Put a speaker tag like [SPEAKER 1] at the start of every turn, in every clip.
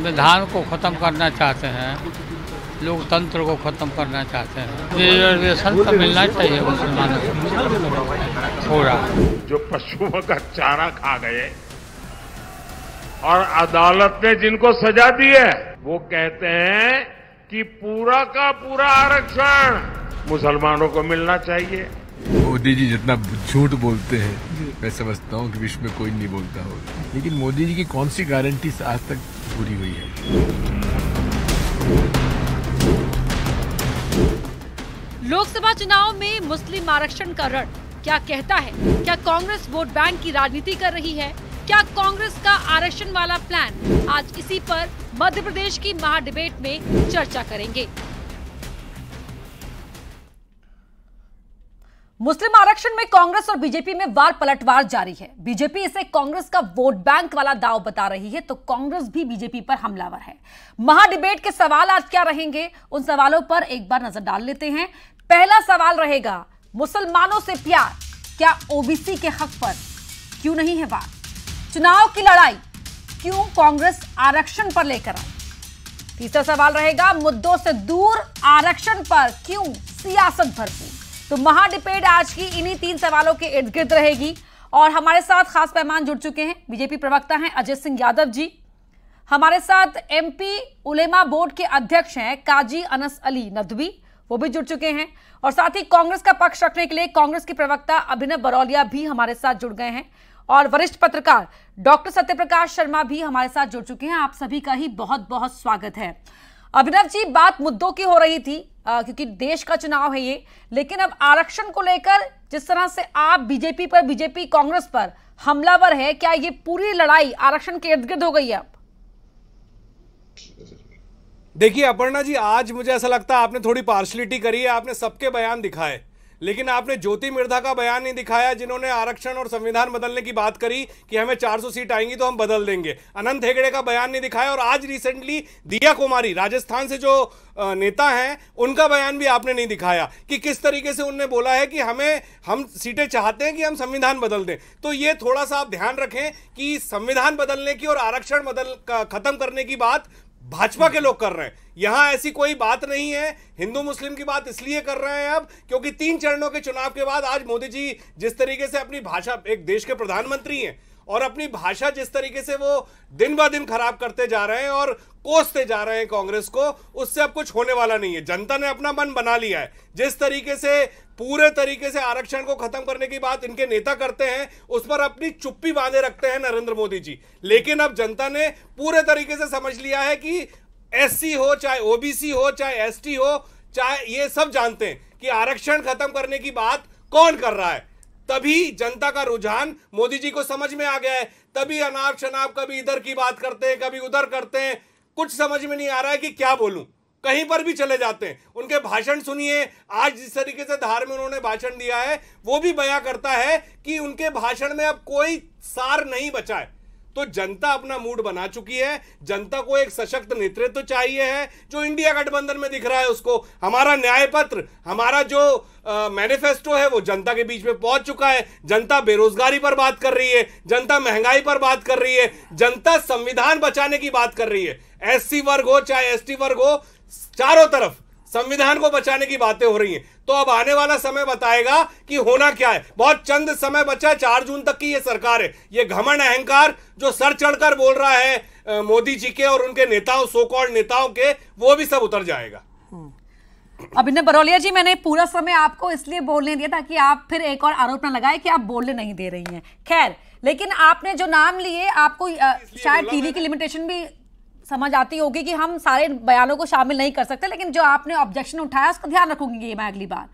[SPEAKER 1] संविधान को ख़त्म करना चाहते हैं लोकतंत्र को ख़त्म करना चाहते हैं तो रिजर्वेशन तो मिलना चाहिए मुसलमानों को थोड़ा जो पशुओं का चारा खा गए और अदालत ने जिनको सजा दी है वो कहते हैं कि पूरा का पूरा आरक्षण मुसलमानों को मिलना चाहिए
[SPEAKER 2] मोदी जी जितना झूठ बोलते हैं मैं समझता हूँ कि विश्व में कोई नहीं बोलता हो लेकिन मोदी जी की कौन सी गारंटी आज तक पूरी हुई है
[SPEAKER 3] लोकसभा चुनाव में मुस्लिम आरक्षण का रण क्या कहता है क्या कांग्रेस वोट बैंक की राजनीति कर रही है क्या कांग्रेस का आरक्षण वाला प्लान आज इसी पर मध्य प्रदेश की महा डिबेट में चर्चा करेंगे मुस्लिम आरक्षण में कांग्रेस और बीजेपी में वार पलटवार जारी है बीजेपी इसे कांग्रेस का वोट बैंक वाला दाव बता रही है तो कांग्रेस भी बीजेपी पर हमलावर है महाडिबेट के सवाल आज क्या रहेंगे उन सवालों पर एक बार नजर डाल लेते हैं पहला सवाल रहेगा मुसलमानों से प्यार क्या ओबीसी के हक पर क्यों नहीं है वार चुनाव की लड़ाई क्यों कांग्रेस आरक्षण पर लेकर आई तीसरा सवाल रहेगा मुद्दों से दूर आरक्षण पर क्यों सियासत भरपूर तो महाडिबेट आज की इन्हीं तीन सवालों के इर्द गिर्द रहेगी और हमारे साथ खास पैमान जुड़ चुके हैं बीजेपी प्रवक्ता हैं अजय सिंह यादव जी हमारे साथ एमपी उलेमा बोर्ड के अध्यक्ष हैं काजी अनस अली नदवी वो भी जुड़ चुके हैं और साथ ही कांग्रेस का पक्ष रखने के लिए कांग्रेस के प्रवक्ता अभिनव बरौलिया भी हमारे साथ जुड़ गए हैं और वरिष्ठ पत्रकार डॉक्टर सत्यप्रकाश शर्मा भी हमारे साथ जुड़ चुके हैं आप सभी का ही बहुत बहुत स्वागत है अभिनव जी बात मुद्दों की हो रही थी आ, क्योंकि देश का चुनाव है ये लेकिन अब आरक्षण को लेकर जिस तरह से आप बीजेपी पर बीजेपी कांग्रेस पर हमलावर है क्या ये पूरी लड़ाई आरक्षण के इर्द गिर्द हो गई है अब
[SPEAKER 4] देखिए अपर्णा जी आज मुझे ऐसा लगता है आपने थोड़ी पार्शलिटी करी है आपने सबके बयान दिखाए लेकिन आपने ज्योति मिर्धा का बयान नहीं दिखाया जिन्होंने आरक्षण और संविधान बदलने की बात करी कि हमें 400 सीट आएंगी तो हम बदल देंगे अनंत हेगड़े का बयान नहीं दिखाया और आज रिसेंटली दिया कुमारी राजस्थान से जो नेता हैं उनका बयान भी आपने नहीं दिखाया कि किस तरीके से उनने बोला है कि हमें हम सीटें चाहते हैं कि हम संविधान बदल दें तो ये थोड़ा सा आप ध्यान रखें कि संविधान बदलने की और आरक्षण बदल खत्म करने की बात भाजपा के लोग कर रहे हैं यहां ऐसी कोई बात नहीं है हिंदू मुस्लिम की बात इसलिए कर रहे हैं अब क्योंकि तीन चरणों के चुनाव के बाद आज मोदी जी जिस तरीके से अपनी भाषा एक देश के प्रधानमंत्री हैं और अपनी भाषा जिस तरीके से वो दिन ब दिन खराब करते जा रहे हैं और कोसते जा रहे हैं कांग्रेस को उससे अब कुछ होने वाला नहीं है जनता ने अपना मन बना लिया है जिस तरीके से पूरे तरीके से आरक्षण को खत्म करने की बात इनके नेता करते हैं उस पर अपनी चुप्पी बांधे रखते हैं नरेंद्र मोदी जी लेकिन अब जनता ने पूरे तरीके से समझ लिया है कि एस हो चाहे ओबीसी हो चाहे एस हो चाहे ये सब जानते हैं कि आरक्षण खत्म करने की बात कौन कर रहा है तभी जनता का रुझान मोदी जी को समझ में आ गया है तभी अनाप शनाप कभी इधर की बात करते हैं कभी उधर करते हैं कुछ समझ में नहीं आ रहा है कि क्या बोलूं कहीं पर भी चले जाते हैं उनके भाषण सुनिए आज जिस तरीके से धार में उन्होंने भाषण दिया है वो भी बया करता है कि उनके भाषण में अब कोई सार नहीं बचा है तो जनता अपना मूड बना चुकी है जनता को एक सशक्त नेतृत्व तो चाहिए है जो इंडिया गठबंधन में दिख रहा है उसको हमारा न्याय पत्र हमारा जो मैनिफेस्टो है वो जनता के बीच में पहुंच चुका है जनता बेरोजगारी पर बात कर रही है जनता महंगाई पर बात कर रही है जनता संविधान बचाने की बात कर रही है एससी वर्ग हो चाहे एसटी वर्ग हो चारों तरफ संविधान को बचाने की बातें हो रही हैं तो अब आने वाला समय बताएगा कि होना क्या है बहुत चंद समय बचा है चार जून तक की ये सरकार है ये घमंड अहंकार जो सर चढ़कर बोल रहा है मोदी जी के और उनके नेताओं सो कॉल्ड नेताओं के वो भी सब उतर जाएगा
[SPEAKER 3] हम्म। अभिनव बरौलिया जी मैंने पूरा समय आपको इसलिए बोलने दिया ताकि आप फिर एक और आरोप ना लगाए कि आप बोलने नहीं दे रही हैं खैर लेकिन आपने जो नाम लिए आपको शायद टीवी की लिमिटेशन भी समझ आती होगी कि हम सारे बयानों को शामिल नहीं कर सकते लेकिन जो आपने ऑब्जेक्शन उठाया उसका ध्यान रखूंगी मैं अगली बार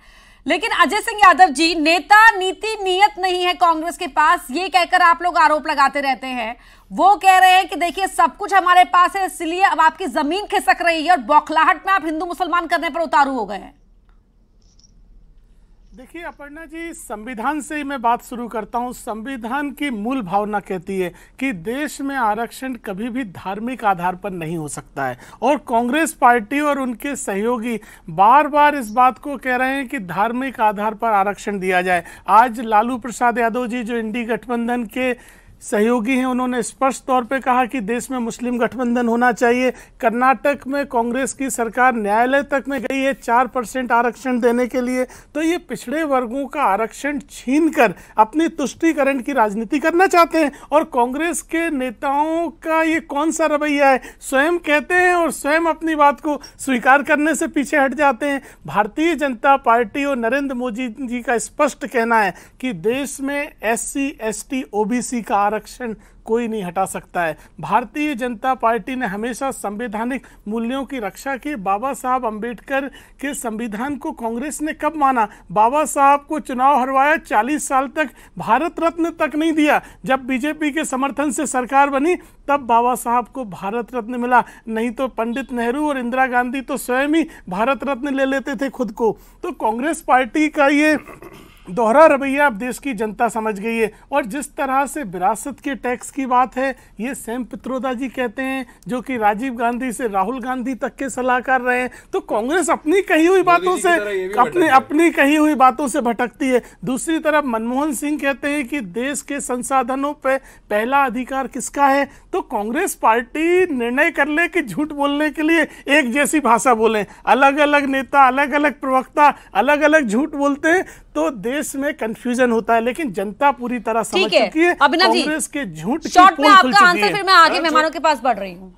[SPEAKER 3] लेकिन अजय सिंह यादव जी नेता नीति नियत नहीं है कांग्रेस के पास ये कहकर आप लोग आरोप लगाते रहते हैं वो कह रहे हैं कि देखिए सब कुछ हमारे पास है इसलिए अब आपकी जमीन खिसक रही है और बौखलाहट में आप हिंदू मुसलमान करने पर उतारू हो गए हैं
[SPEAKER 1] देखिए अपर्णा जी संविधान से ही मैं बात शुरू करता हूँ संविधान की मूल भावना कहती है कि देश में आरक्षण कभी भी धार्मिक आधार पर नहीं हो सकता है और कांग्रेस पार्टी और उनके सहयोगी बार बार इस बात को कह रहे हैं कि धार्मिक आधार पर आरक्षण दिया जाए आज लालू प्रसाद यादव जी जो इंडी गठबंधन के सहयोगी हैं उन्होंने स्पष्ट तौर पर कहा कि देश में मुस्लिम गठबंधन होना चाहिए कर्नाटक में कांग्रेस की सरकार न्यायालय तक में गई है चार परसेंट आरक्षण देने के लिए तो ये पिछड़े वर्गों का आरक्षण छीन कर अपनी तुष्टिकरण की राजनीति करना चाहते हैं और कांग्रेस के नेताओं का ये कौन सा रवैया है स्वयं कहते हैं और स्वयं अपनी बात को स्वीकार करने से पीछे हट जाते हैं भारतीय जनता पार्टी और नरेंद्र मोदी जी का स्पष्ट कहना है कि देश में S C S T O B C का आरक्षण कोई नहीं हटा सकता है भारतीय जनता पार्टी ने हमेशा संवैधानिक मूल्यों की रक्षा की बाबा साहब अंबेडकर के संविधान को कांग्रेस ने कब माना बाबा साहब को चुनाव हरवाया चालीस साल तक भारत रत्न तक नहीं दिया जब बीजेपी के समर्थन से सरकार बनी तब बाबा साहब को भारत रत्न मिला नहीं तो पंडित नेहरू और इंदिरा गांधी तो स्वयं ही भारत रत्न ले लेते थे खुद को तो कांग्रेस पार्टी का ये दोहरा रवैया अब देश की जनता समझ गई है और जिस तरह से विरासत के टैक्स की बात है ये सैम पित्रोदा जी कहते हैं जो कि राजीव गांधी से राहुल गांधी तक के सलाहकार रहे हैं तो कांग्रेस अपनी कही हुई बातों से अपने अपनी कही हुई बातों से भटकती है दूसरी तरफ मनमोहन सिंह कहते हैं कि देश के संसाधनों पर पहला अधिकार किसका है तो कांग्रेस पार्टी निर्णय कर ले कि झूठ बोलने के लिए एक जैसी भाषा बोलें अलग अलग नेता अलग अलग प्रवक्ता अलग अलग झूठ बोलते हैं तो देश में कंफ्यूजन होता है लेकिन जनता पूरी तरह समझ चुकी है
[SPEAKER 3] कांग्रेस के झूठ शॉर्ट में आपका आंसर फिर मैं आगे मेहमानों के पास बढ़ रही हूँ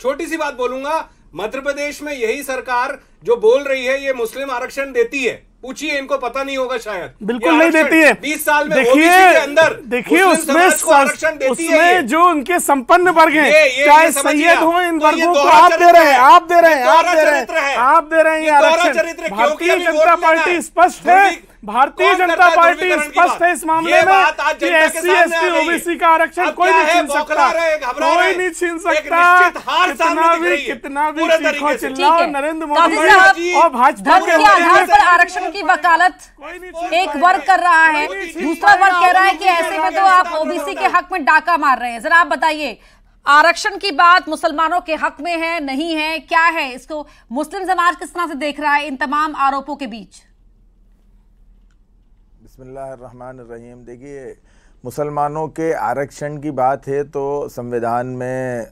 [SPEAKER 4] छोटी सी बात बोलूंगा मध्य प्रदेश में यही सरकार जो बोल रही है ये मुस्लिम आरक्षण देती है पूछिए इनको पता नहीं होगा शायद बिल्कुल नहीं देती है बीस साल में देखिए अंदर
[SPEAKER 1] देखिए उसमें आरक्षण देती उसमें है जो उनके संपन्न वर्ग है चाहे सैयद हो इन तो वर्गों को आप दे रहे हैं आप दे रहे हैं आप दे रहे हैं आप दे रहे हैं ये आरक्षण भारतीय जनता पार्टी स्पष्ट है भारतीय जनता पार्टी स्पष्ट है इस मामले में कि एससी एसटी ओबीसी का आरक्षण कोई नहीं छीन सकता कोई नहीं छीन सकता कितना भी कितना भी चीखो चिल्लाओ नरेंद्र मोदी और भाजपा के आधार पर
[SPEAKER 3] आरक्षण की वकालत एक वर्ग कर रहा है दूसरा वर्ग कह रहा है कि ऐसे में तो आप ओबीसी के हक में डाका मार रहे हैं जरा आप बताइए आरक्षण की बात मुसलमानों के हक में है नहीं है क्या है इसको मुस्लिम समाज किस तरह से देख रहा है इन तमाम आरोपों के बीच
[SPEAKER 2] बसमीम देखिए मुसलमानों के आरक्षण की बात है तो संविधान में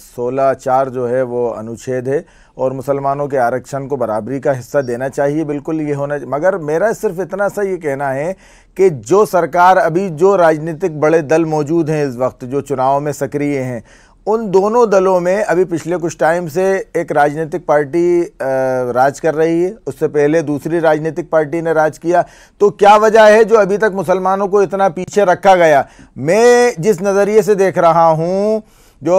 [SPEAKER 2] सोलह चार जो है वो अनुच्छेद है और मुसलमानों के आरक्षण को बराबरी का हिस्सा देना चाहिए बिल्कुल ये होना मगर मेरा सिर्फ इतना सा ये कहना है कि जो सरकार अभी जो राजनीतिक बड़े दल मौजूद हैं इस वक्त जो चुनाव में सक्रिय हैं उन दोनों दलों में अभी पिछले कुछ टाइम से एक राजनीतिक पार्टी राज कर रही है उससे पहले दूसरी राजनीतिक पार्टी ने राज किया तो क्या वजह है जो अभी तक मुसलमानों को इतना पीछे रखा गया मैं जिस नज़रिए से देख रहा हूँ जो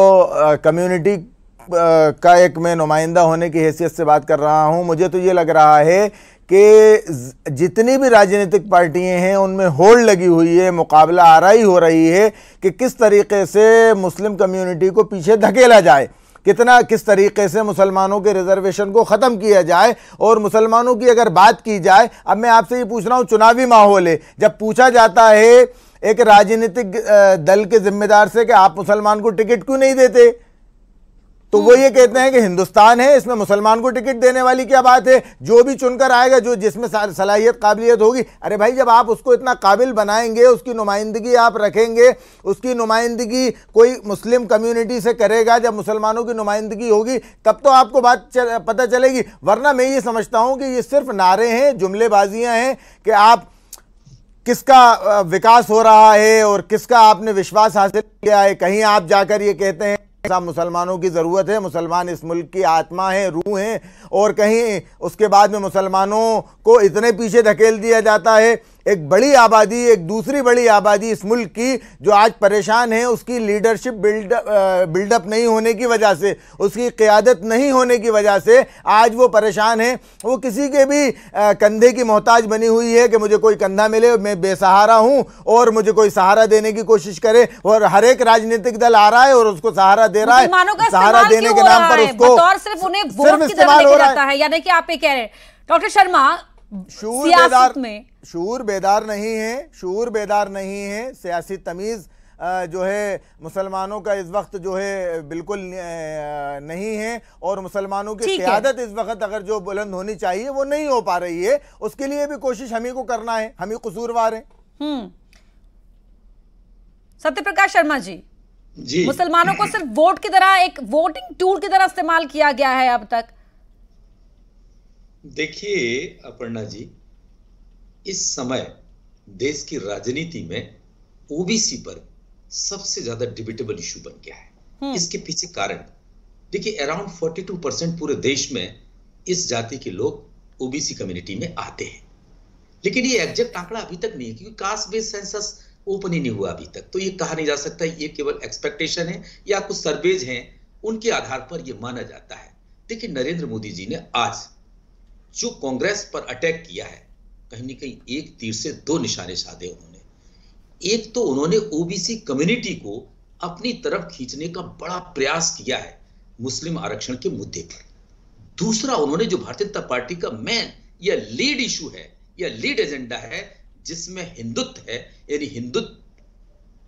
[SPEAKER 2] कम्युनिटी का एक मैं नुमाइंदा होने की हैसियत से बात कर रहा हूँ मुझे तो ये लग रहा है कि जितनी भी राजनीतिक पार्टियां हैं उनमें होड़ लगी हुई है मुकाबला आ रही हो रही है कि किस तरीके से मुस्लिम कम्युनिटी को पीछे धकेला जाए कितना किस तरीके से मुसलमानों के रिजर्वेशन को ख़त्म किया जाए और मुसलमानों की अगर बात की जाए अब मैं आपसे ये पूछ रहा हूँ चुनावी माहौल है जब पूछा जाता है एक राजनीतिक दल के जिम्मेदार से कि आप मुसलमान को टिकट क्यों नहीं देते तो वो ये कहते हैं कि हिंदुस्तान है इसमें मुसलमान को टिकट देने वाली क्या बात है जो भी चुनकर आएगा जो जिसमें सलाहियत काबिलियत होगी अरे भाई जब आप उसको इतना काबिल बनाएंगे उसकी नुमाइंदगी आप रखेंगे उसकी नुमाइंदगी कोई मुस्लिम कम्युनिटी से करेगा जब मुसलमानों की नुमाइंदगी होगी तब तो आपको बात चल, पता चलेगी वरना मैं ये समझता हूँ कि ये सिर्फ नारे हैं जुमलेबाजियाँ हैं कि आप किसका विकास हो रहा है और किसका आपने विश्वास हासिल किया है कहीं आप जाकर ये कहते हैं ऐसा मुसलमानों की ज़रूरत है मुसलमान इस मुल्क की आत्मा है रूह है और कहीं उसके बाद में मुसलमानों को इतने पीछे धकेल दिया जाता है एक बड़ी आबादी एक दूसरी बड़ी आबादी इस मुल्क की जो आज परेशान है उसकी लीडरशिप बिल्ड बिल्डअप नहीं होने की वजह से उसकी क़्यादत नहीं होने की वजह से आज वो परेशान है वो किसी के भी कंधे की मोहताज बनी हुई है कि मुझे कोई कंधा मिले मैं बेसहारा हूँ और मुझे कोई सहारा देने की कोशिश करे और हर एक राजनीतिक दल आ रहा है और उसको सहारा दे रहा है सहारा देने के नाम पर उसको
[SPEAKER 3] सिर्फ इस्तेमाल हो रहा है यानी कि आप ये कह रहे हैं डॉक्टर शर्मा
[SPEAKER 2] शूर बेदार में शूर बेदार नहीं है शूर बेदार नहीं है सियासी तमीज़ जो है मुसलमानों का इस वक्त जो है बिल्कुल नहीं है और मुसलमानों की क्यादत इस वक्त अगर जो बुलंद होनी चाहिए वो नहीं हो पा रही है उसके लिए भी कोशिश हम ही को करना है हम ही कसूरवार हैं हम्म।
[SPEAKER 3] सत्यप्रकाश शर्मा जी जी मुसलमानों को सिर्फ वोट की तरह एक वोटिंग टूल की तरह इस्तेमाल किया गया है अब तक
[SPEAKER 5] देखिए अपर्णा जी इस समय देश की राजनीति में ओबीसी पर सबसे ज्यादा डिबेटेबल इशू बन गया है हम्म। इसके पीछे कारण देखिए अराउंड 42 परसेंट पूरे देश में इस जाति के लोग ओबीसी कम्युनिटी में आते हैं लेकिन ये एग्जैक्ट आंकड़ा अभी तक नहीं है क्योंकि कास्ट बेस्ड सेंसस ओपन ही नहीं हुआ अभी तक तो ये कहा नहीं जा सकता ये केवल एक्सपेक्टेशन है या कुछ सर्वेज हैं उनके आधार पर यह माना जाता है देखिए नरेंद्र मोदी जी ने आज जो कांग्रेस पर अटैक किया है कहीं ना कहीं एक तीर से दो निशाने साधे उन्होंने एक तो उन्होंने ओबीसी कम्युनिटी को अपनी तरफ खींचने का बड़ा प्रयास किया है मुस्लिम आरक्षण के मुद्दे पर दूसरा उन्होंने जो भारतीय जनता पार्टी का मेन या लीड इशू है या लीड एजेंडा है जिसमें हिंदुत्व है यानी हिंदुत्व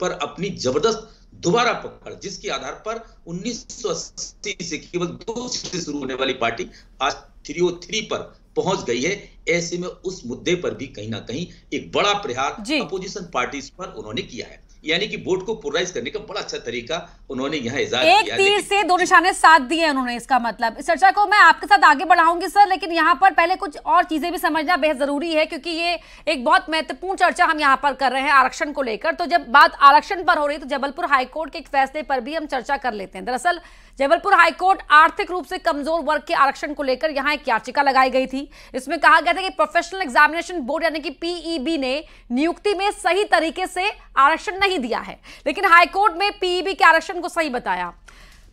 [SPEAKER 5] पर अपनी जबरदस्त दोबारा पकड़ जिसके आधार पर 1980 से केवल दो सीट शुरू होने वाली पार्टी आज थ्री थ्री पर पहुंच गई है ऐसे में उस मुद्दे पर भी कहीं ना कहीं एक बड़ा प्रहार अपोजिशन पार्टीज पर उन्होंने किया है यानी कि वोट को प्रोराइज करने का बड़ा अच्छा तरीका उन्होंने यहाँ इजाद एक किया तीर
[SPEAKER 3] से दो निशाने साथ दिए उन्होंने इसका मतलब इस चर्चा को मैं आपके साथ आगे बढ़ाऊंगी सर लेकिन यहाँ पर पहले कुछ और चीजें भी समझना बेहद जरूरी है क्योंकि ये एक बहुत महत्वपूर्ण चर्चा हम यहाँ पर कर रहे हैं आरक्षण को लेकर तो जब बात आरक्षण पर हो रही तो जबलपुर हाईकोर्ट के एक फैसले पर भी हम चर्चा कर लेते हैं दरअसल जबलपुर हाईकोर्ट आर्थिक रूप से कमजोर वर्ग के आरक्षण को लेकर यहाँ एक याचिका लगाई गई थी इसमें कहा गया था कि प्रोफेशनल एग्जामिनेशन बोर्ड यानी कि पीईबी e ने नियुक्ति में सही तरीके से आरक्षण नहीं दिया है लेकिन हाईकोर्ट में पीईबी के आरक्षण को सही बताया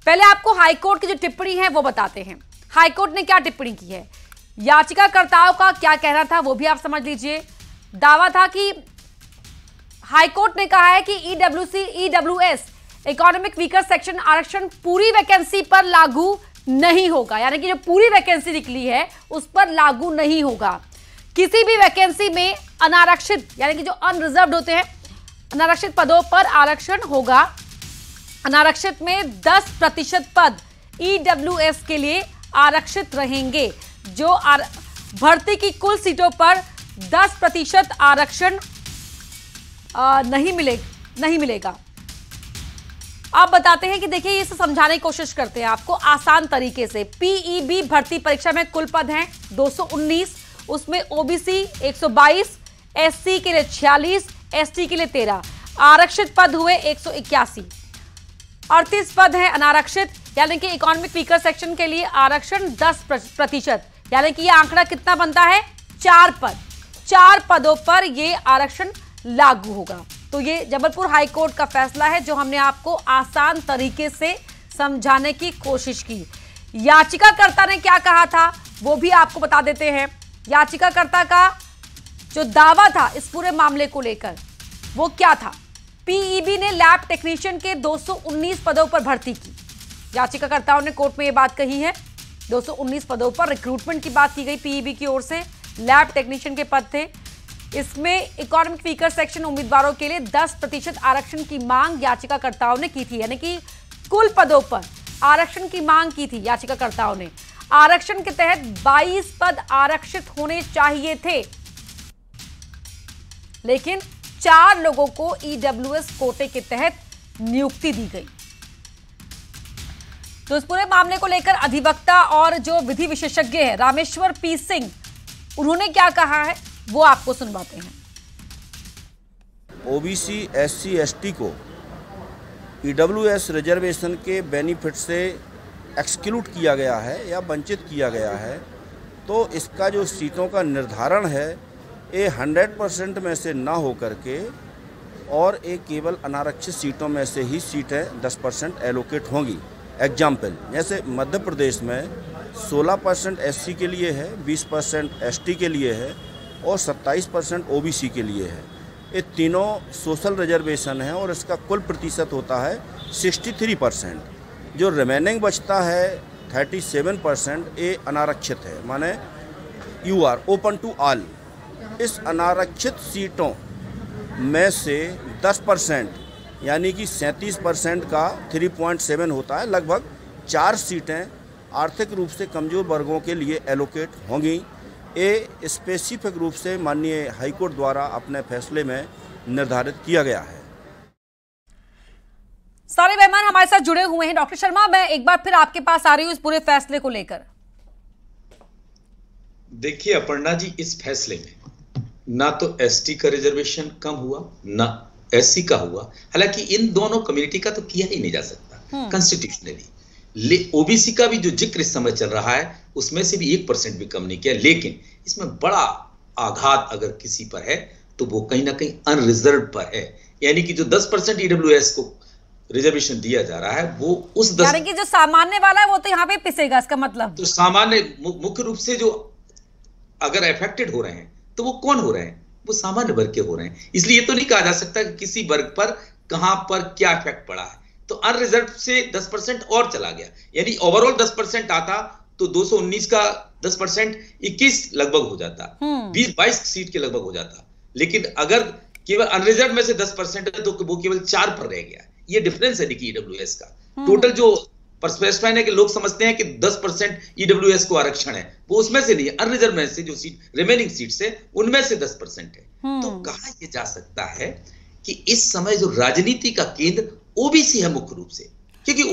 [SPEAKER 3] पहले आपको हाईकोर्ट की जो टिप्पणी है वो बताते हैं हाईकोर्ट ने क्या टिप्पणी की है याचिकाकर्ताओं का क्या कहना था वो भी आप समझ लीजिए दावा था कि हाईकोर्ट ने कहा है कि EWC e S e economic weaker section आरक्षण पूरी वैकेंसी पर लागू नहीं होगा यानी कि जो पूरी वैकेंसी निकली है उस पर लागू नहीं होगा किसी भी वैकेंसी में अनारक्षित यानी कि जो अनरिजर्व होते हैं अनारक्षित पदों पर आरक्षण होगा अनारक्षित में 10 प्रतिशत पद ईडब्ल्यूएस e के लिए आरक्षित रहेंगे जो आर... भर्ती की कुल सीटों पर 10 प्रतिशत आरक्षण नहीं मिले नहीं मिलेगा आप बताते हैं कि देखिए इसे समझाने की कोशिश करते हैं आपको आसान तरीके से पीईबी e भर्ती परीक्षा में कुल पद हैं 219 उसमें ओबीसी 122 एससी के लिए 46 एसटी के लिए तेरह आरक्षित पद हुए एक सौ इक्यासी अड़तीस पद है अनारक्षित यानी कि इकोनॉमिक वीकर सेक्शन के लिए आरक्षण दस प्रतिशत यानी कि यह आंकड़ा कितना बनता है चार पद चार पदों पर यह आरक्षण लागू होगा तो ये जबलपुर हाईकोर्ट का फैसला है जो हमने आपको आसान तरीके से समझाने की कोशिश की याचिकाकर्ता ने क्या कहा था वो भी आपको बता देते हैं याचिकाकर्ता का जो दावा था इस पूरे मामले को लेकर वो क्या था पीईबी e ने लैब टेक्नीशियन के 219 पदों पर भर्ती की याचिकाकर्ताओं ने कोर्ट में ये बात कही है 219 पदों पर रिक्रूटमेंट की बात की गई पीईबी e की ओर से लैब टेक्नीशियन के पद थे इसमें इकोनॉमिक वीकर सेक्शन उम्मीदवारों के लिए 10 प्रतिशत आरक्षण की मांग याचिकाकर्ताओं ने की थी यानी कि कुल पदों पर आरक्षण की मांग की थी याचिकाकर्ताओं ने आरक्षण के तहत 22 पद आरक्षित होने चाहिए थे लेकिन चार लोगों को ईडब्ल्यूएस e कोटे के तहत नियुक्ति दी गई तो इस पूरे मामले को लेकर अधिवक्ता और जो विधि विशेषज्ञ है रामेश्वर पी सिंह उन्होंने क्या कहा है वो आपको सुनवाते हैं
[SPEAKER 6] ओबीसी एससी एसटी को ईडब्ल्यूएस e रिजर्वेशन के बेनिफिट से एक्सक्लूड किया गया है या वंचित किया गया है तो इसका जो सीटों का निर्धारण है ये हंड्रेड परसेंट में से ना हो करके और एक केवल अनारक्षित सीटों में से ही सीटें दस परसेंट एलोकेट होंगी एग्जाम्पल जैसे मध्य प्रदेश में सोलह परसेंट एस के लिए है बीस परसेंट एस के लिए है और सत्ताईस परसेंट ओ के लिए है ये तीनों सोशल रिजर्वेशन है और इसका कुल प्रतिशत होता है सिक्सटी थ्री परसेंट जो रिमेनिंग बचता है थर्टी सेवन परसेंट ये अनारक्षित है माने you are open to all इस अनारक्षित सीटों में से 10 परसेंट यानी कि 37 परसेंट का 3.7 होता है लगभग चार सीटें आर्थिक रूप से कमज़ोर वर्गों के लिए एलोकेट होंगी ए स्पेसिफिक रूप से माननीय हाईकोर्ट द्वारा अपने फैसले में निर्धारित किया गया है
[SPEAKER 3] सारे मेहमान हमारे साथ जुड़े हुए हैं डॉक्टर शर्मा मैं एक बार फिर आपके पास आ रही हूँ इस पूरे फैसले को लेकर
[SPEAKER 5] देखिए अपर्णा जी इस फैसले में ना तो एस का रिजर्वेशन कम हुआ ना एस का हुआ हालांकि इन दोनों कम्युनिटी का तो किया ही नहीं जा सकता कॉन्स्टिट्यूशनली हम्म। ओबीसी का भी जो जिक्र इस समय चल रहा है उसमें से भी एक परसेंट भी कम नहीं किया लेकिन इसमें बड़ा आघात अगर किसी पर है तो वो कहीं ना कहीं अनरिजर्व पर है यानी कि जो दस परसेंट ईडब्ल्यू e को रिजर्वेशन दिया जा रहा है वो उस दस
[SPEAKER 3] कि जो सामान्य वाला है वो तो यहाँ पे पिसेगा इसका मतलब
[SPEAKER 5] तो सामान्य मुख्य रूप से जो अगर अफेक्टेड हो रहे हैं तो वो कौन हो रहे हैं वो सामान्य वर्ग के हो रहे हैं इसलिए ये तो नहीं कहा जा सकता कि किसी वर्ग पर कहां पर क्या इफेक्ट पड़ा है तो अनरिजर्व से 10 परसेंट और चला गया यानी ओवरऑल 10 परसेंट आता तो 219 का 10 परसेंट इक्कीस लगभग हो जाता
[SPEAKER 6] हम्म।
[SPEAKER 1] बीस
[SPEAKER 5] बाईस सीट के लगभग हो जाता लेकिन अगर केवल अनरिजर्व में से 10 परसेंट है तो वो केवल चार पर रह गया ये डिफरेंस है डीडब्ल्यू e का टोटल हम्म। जो पर स्पेसिफाई है कि लोग समझते हैं कि 10 परसेंट ईडब्ल्यू e को आरक्षण है वो उसमें से नहीं है अनरिजर्व में से जो सीट रिमेनिंग सीट से उनमें से 10 परसेंट है हम्म। तो कहा यह जा सकता है कि इस समय जो राजनीति का केंद्र ओबीसी है मुख्य रूप से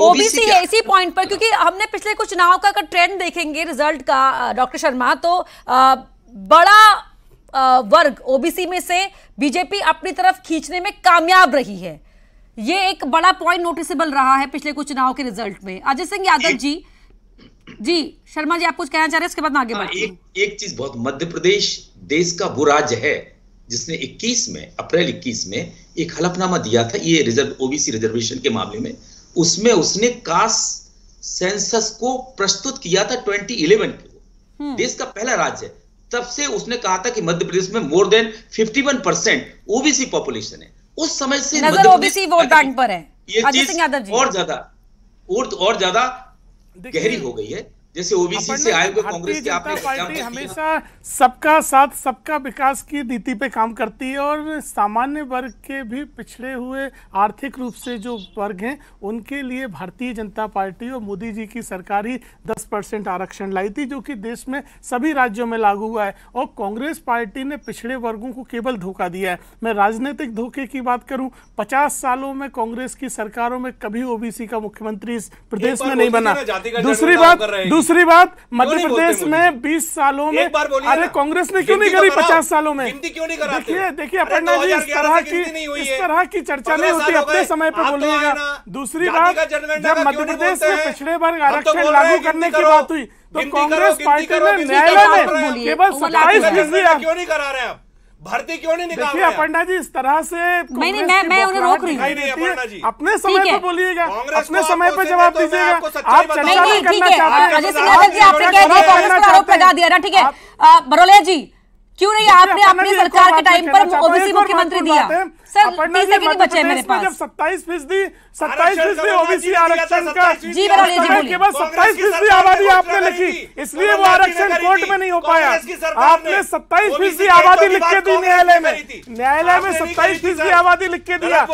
[SPEAKER 5] ओबीसी है इसी
[SPEAKER 3] पॉइंट पर क्योंकि हमने पिछले कुछ चुनाव का अगर ट्रेंड देखेंगे रिजल्ट का डॉक्टर शर्मा तो आ, बड़ा आ, वर्ग ओबीसी में से बीजेपी अपनी तरफ खींचने में कामयाब रही है ये एक बड़ा पॉइंट नोटिसेबल रहा है पिछले कुछ चुनाव के रिजल्ट में अजय सिंह यादव जी जी शर्मा जी आप कुछ कहना चाह रहे हैं इसके बाद आगे हाँ, बढ़ते एक,
[SPEAKER 5] एक चीज बहुत मध्य प्रदेश देश का वो राज्य है जिसने 21 में अप्रैल 21 में एक हलफनामा दिया था ये रिजर्व ओबीसी रिजर्वेशन के मामले में उसमें उसने कास सेंसस को प्रस्तुत किया था 2011 को हम्म। देश का पहला राज्य है तब से उसने कहा था कि मध्य प्रदेश में more than 51 percent OBC population है
[SPEAKER 3] उस समय से नजर ओबीसी वोट बैंक पर है
[SPEAKER 1] ये चीज और ज्यादा
[SPEAKER 5] और ज्यादा गहरी हो गई है जैसे ओबीसी से आए हुए कांग्रेस की आपने पार्टी हमेशा
[SPEAKER 1] सबका साथ सबका विकास की नीति पे काम करती है और सामान्य वर्ग के भी पिछड़े हुए आर्थिक रूप से जो वर्ग हैं उनके लिए भारतीय जनता पार्टी और मोदी जी की सरकार ही दस परसेंट आरक्षण लाई थी जो कि देश में सभी राज्यों में लागू हुआ है और कांग्रेस पार्टी ने पिछड़े वर्गों को केवल धोखा दिया है मैं राजनीतिक धोखे की बात करूं पचास सालों में कांग्रेस की सरकारों में कभी ओबीसी का मुख्यमंत्री इस प्रदेश में नहीं बना दूसरी बात दूसरी बात मध्य प्रदेश में 20 सालों में अरे कांग्रेस ने क्यों नहीं करी 50 सालों में देखिए देखिए अपर्णा जी इस तरह की इस तरह की चर्चा नहीं होती अपने समय पर तो बोलिएगा दूसरी बात जब मध्य प्रदेश में पिछड़े वर्ग आरक्षण लागू करने की बात हुई तो कांग्रेस पार्टी ने न्यायालय में केवल सत्ताईस फीसदी क्यों नहीं करा रहे हैं भर्ती क्यों नहीं निकाल रहे पंडा जी इस तरह से नहीं मैं मैं उन्हें रोक रही
[SPEAKER 4] हूँ अपने समय पर
[SPEAKER 3] बोलिएगा अपने समय तो पर जवाब तो दीजिएगा आप चर्चा करना चाहते हैं अजय सिंह यादव जी आपने कह दिया कांग्रेस पर आरोप लगा दिया ना ठीक है बरोले जी क्यों नहीं आपने अपनी सरकार के टाइम पर ओबीसी मुख्यमंत्री दिया सर तीस सेकंड बचे मेरे पास जब
[SPEAKER 1] सत्ताईस फीसदी सत्ताईस फीसदी ओबीसी आरक्षण का जी केवल सत्ताईस फीसदी आबादी आपने लिखी इसलिए वो आरक्षण कोर्ट में नहीं हो पाया आपने सत्ताईस फीसदी आबादी लिख के दी न्यायालय में न्यायालय में सत्ताईस फीसदी आबादी लिख के दिया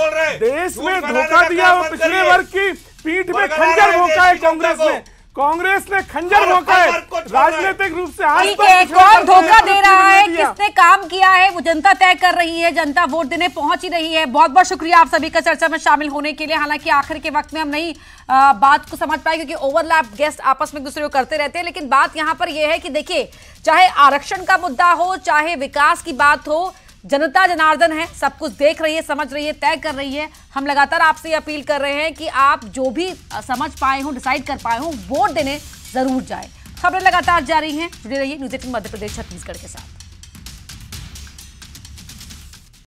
[SPEAKER 1] देश में धोखा दिया वो पिछले वर्ग की पीठ में खंजर भोंका है कांग्रेस ने कांग्रेस ने खंजर धोकर राजनीतिक रूप से तक एक और धोखा दे रहा है किसने
[SPEAKER 3] काम किया है वो जनता तय कर रही है जनता वोट देने पहुंच ही रही है बहुत बहुत शुक्रिया आप सभी का चर्चा में शामिल होने के लिए हालांकि आखिर के वक्त में हम नहीं आ, बात को समझ पाए क्योंकि ओवरलैप गेस्ट आपस में दूसरे को करते रहते हैं लेकिन बात यहाँ पर यह है कि देखिए चाहे आरक्षण का मुद्दा हो चाहे विकास की बात हो जनता जनार्दन है सब कुछ देख रही है समझ रही है तय कर रही है हम लगातार आपसे ये अपील कर रहे हैं कि आप जो भी समझ पाए हों डिसाइड कर पाए हो वोट देने ज़रूर जाए खबरें लगातार जारी हैं जुड़े रहिए न्यूज़ एटीन मध्य प्रदेश छत्तीसगढ़ के साथ